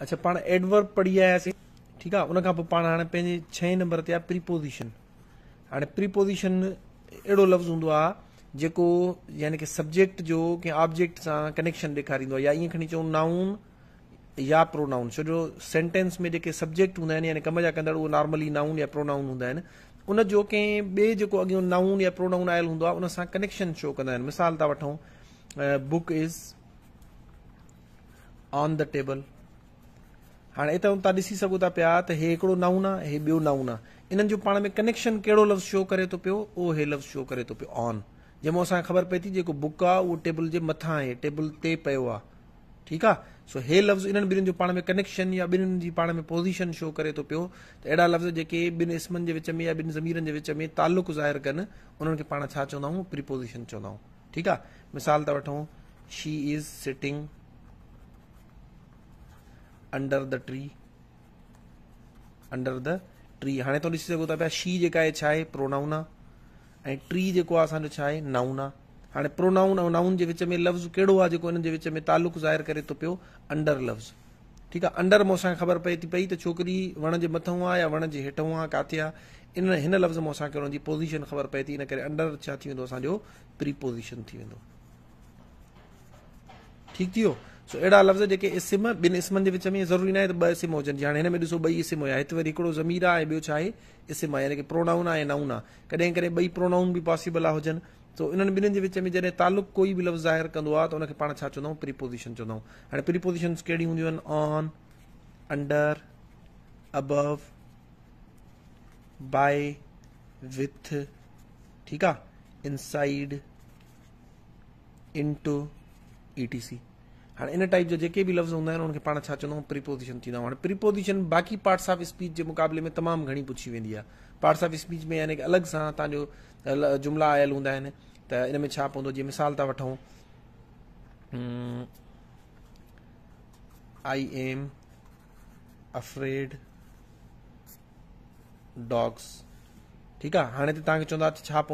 अच्छा पाण एडवर्ब पढ़ी आयासीं ठीकु आहे उनखां पोइ पाण हाणे पंहिंजे छहें नंबर ते आहे प्रीपोज़िशन हाणे प्रीपोज़िशन अहिड़ो लफ़्ज़ हूंदो आहे जेको यानी कि सब्जेक्ट जो कंहिं ऑब्जेक्ट सां कनेक्शन ॾेखारींदो आहे या इएं खणी चऊं नाउन या प्रोनाउन छो जो सेंटेंस में जेके सब्जेक्ट हूंदा आहिनि यानी कम जा कंदड़ उहे नॉर्मली नाउन या प्रोनाउन हूंदा आहिनि उनजो कंहिं ॿिए जेको नाउन या प्रोनाउन आयल हूंदो आहे उन सां कनेक्शन शो कंदा आहिनि मिसाल था वठूं book is on the table हाणे हितां तव्हां ॾिसी सघो था पिया त हे हिकिड़ो नाउन आहे हे ॿियो नाउन आहे इन्हनि जो पाण में कनेक्शन कहिड़ो लफ़्ज़ शो करे थो पियो उहो हे लफ़्ज़ शो करे थो पियो ऑन जंहिंमो असांखे ख़बर पए थी जेको बुक आहे उहो टेबल जे मथां आहे टेबल ते पियो आहे ठीकु आहे सो हे लफ़्ज़ इन्हनि ॿिन्हिनि जो पाण में कनेक्शन या ॿिन्हिनि जी पाण में पोज़ीशन शो करे थो पियो त अहिड़ा लफ़्ज़ जेके ॿिनि इस्मनि जे विच में या ॿिनि ज़मीरनि जे विच में तालुक़ु ज़ाहिर कनि उन्हनि खे पाण छा चवंदा आहियूं प्रीपोज़ीशन चवंदा आहियूं ठीकु आहे मिसाल था वठूं she is sitting under the tree under the tree हाणे तव्हां ॾिसी सघो था पिया शी जेका आहे छा आहे प्रोनाउन आहे ऐं ट्री जेको आहे असांजो छा आहे नाउन आहे हाणे प्रोनाउन ऐं नाउन जे विच में लफ़्ज़ कहिड़ो आहे जेको हिन जे विच में तालुक़ु ज़ाहिर करे थो पियो अंडर लफ़्ज़ ठीकु आहे अंडर में असांखे ख़बर पए थी पई त छोकिरी वण जे मथां आहे या वण जे हेठां आहे किथे आहे इन हिन लफ़्ज़ में असांखे पोज़ीशन ख़बर पए थी इन करे अंडर छा थी वेंदो असांजो थी सो अहिड़ा लफ़्ज़ जेके इस्म ॿिनि इस्मनि जे विच में ज़रूरी न आहे त ॿ इस्म हुजनि जीअं हिन में ॾिसो ॿई इस्म आहे हिते वरी हिकिड़ो ज़मीर आहे ऐं ॿियो छा आहे इस्म आहे यानी प्रोनाउन आहे ऐं नाउन आहे कॾहिं कॾहिं ॿई प्रोनाउन बि पॉसिबल आहे हुजनि सो इन्हनि ॿिन्हिनि जे विच में जॾहिं तालुक़ कोई बि लफ़्ज़ ज़ाहिर कंदो आहे त हुनखे पाण छा चवंदा आहियूं प्रीपोज़िशन चवंदा आहियूं हाणे प्रीपोज़ीशन कहिड़ी हूंदियूं आहिनि on under above by with ठीकु आहे inside in two E T C हाणे इन टाइप जा जेके बि लफ़्ज़ हूंदा आहिनि हुनखे पाण छा चवंदा आहियूं प्रीपोज़िशन थींदा आहियूं हाणे प्रीपोज़िशन बाक़ी पार्ट्स ऑफ स्पीच जे मुक़ाबले में तमामु घणी पुछी वेंदी आहे पार्ट्स ऑफ स्पीच में यानी अलॻि सां तव्हांजो जुमिला आयल हूंदा आहिनि त इन में छा पवंदो जीअं मिसाल था वठूं आई एम अफ्रेड डॉग्स ठीकु आहे हाणे त तव्हांखे चवंदा छा पवंदो